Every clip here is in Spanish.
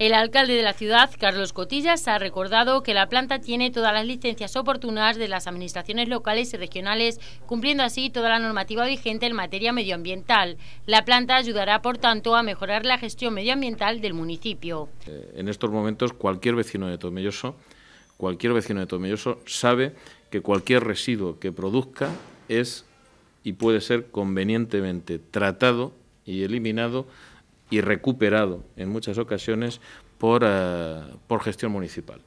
El alcalde de la ciudad, Carlos Cotillas, ha recordado que la planta tiene todas las licencias oportunas de las administraciones locales y regionales, cumpliendo así toda la normativa vigente en materia medioambiental. La planta ayudará, por tanto, a mejorar la gestión medioambiental del municipio. Eh, en estos momentos, cualquier vecino de Tomelloso, cualquier vecino de Tomelloso sabe que cualquier residuo que produzca es y puede ser convenientemente tratado y eliminado y recuperado en muchas ocasiones por, eh, gestión municipal.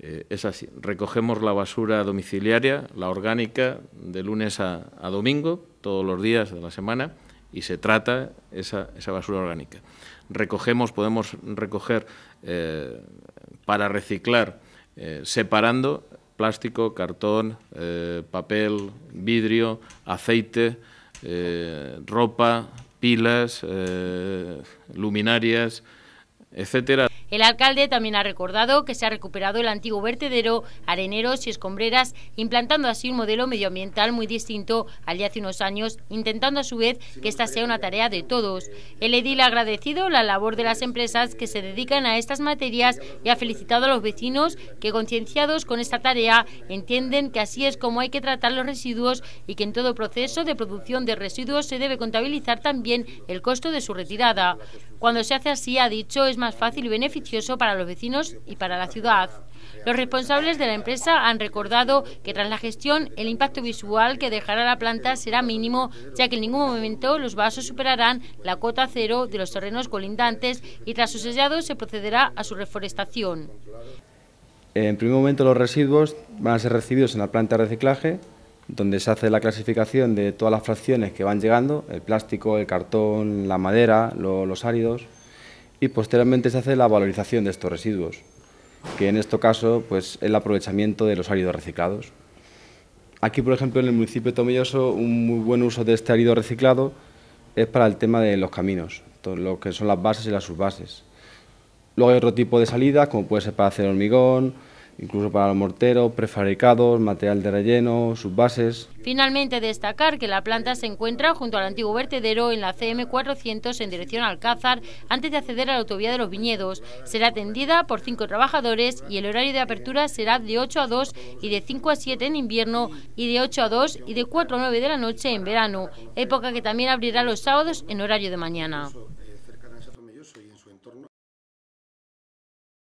Eh, es así, recogemos la basura domiciliaria, la orgánica, de lunes a, domingo, todos los días de la semana, y se trata esa, esa basura orgánica. Recogemos, podemos recoger eh, para reciclar, separando plástico, cartón, papel, vidrio, aceite, ropa, pilas, eh, luminarias, etcétera. El alcalde también ha recordado que se ha recuperado el antiguo vertedero, areneros y escombreras, implantando así un modelo medioambiental muy distinto al de hace unos años, intentando a su vez que esta sea una tarea de todos. El edil ha agradecido la labor de las empresas que se dedican a estas materias y ha felicitado a los vecinos que, concienciados con esta tarea, entienden que así es como hay que tratar los residuos y que en todo proceso de producción de residuos se debe contabilizar también el costo de su retirada. Cuando se hace así, ha dicho, es más fácil y beneficioso beneficioso para los vecinos y para la ciudad. Los responsables de la empresa han recordado que tras la gestión el impacto visual que dejará la planta será mínimo, ya que en ningún momento los vasos superarán la cota cero de los terrenos colindantes y tras su sellado se procederá a su reforestación. En primer momento los residuos van a ser recibidos en la planta de reciclaje, donde se hace la clasificación de todas las fracciones que van llegando, el plástico, el cartón, la madera, los áridos y posteriormente se hace la valorización de estos residuos, que en este caso pues, el aprovechamiento de los áridos reciclados. Aquí, por ejemplo, en el municipio de Tomelloso, un muy buen uso de este árido reciclado es para el tema de los caminos, lo que son las bases y las subbases. Luego hay otro tipo de salidas, como puede ser para hacer hormigón, incluso para los morteros, prefabricados, material de relleno, sus Finalmente, destacar que la planta se encuentra junto al antiguo vertedero en la CM400 en dirección a Alcázar, antes de acceder a la autovía de los viñedos. Será atendida por cinco trabajadores y el horario de apertura será de 8 a 2 y de 5 a 7 en invierno y de 8 a 2 y de 4 a 9 de la noche en verano, época que también abrirá los sábados en horario de mañana.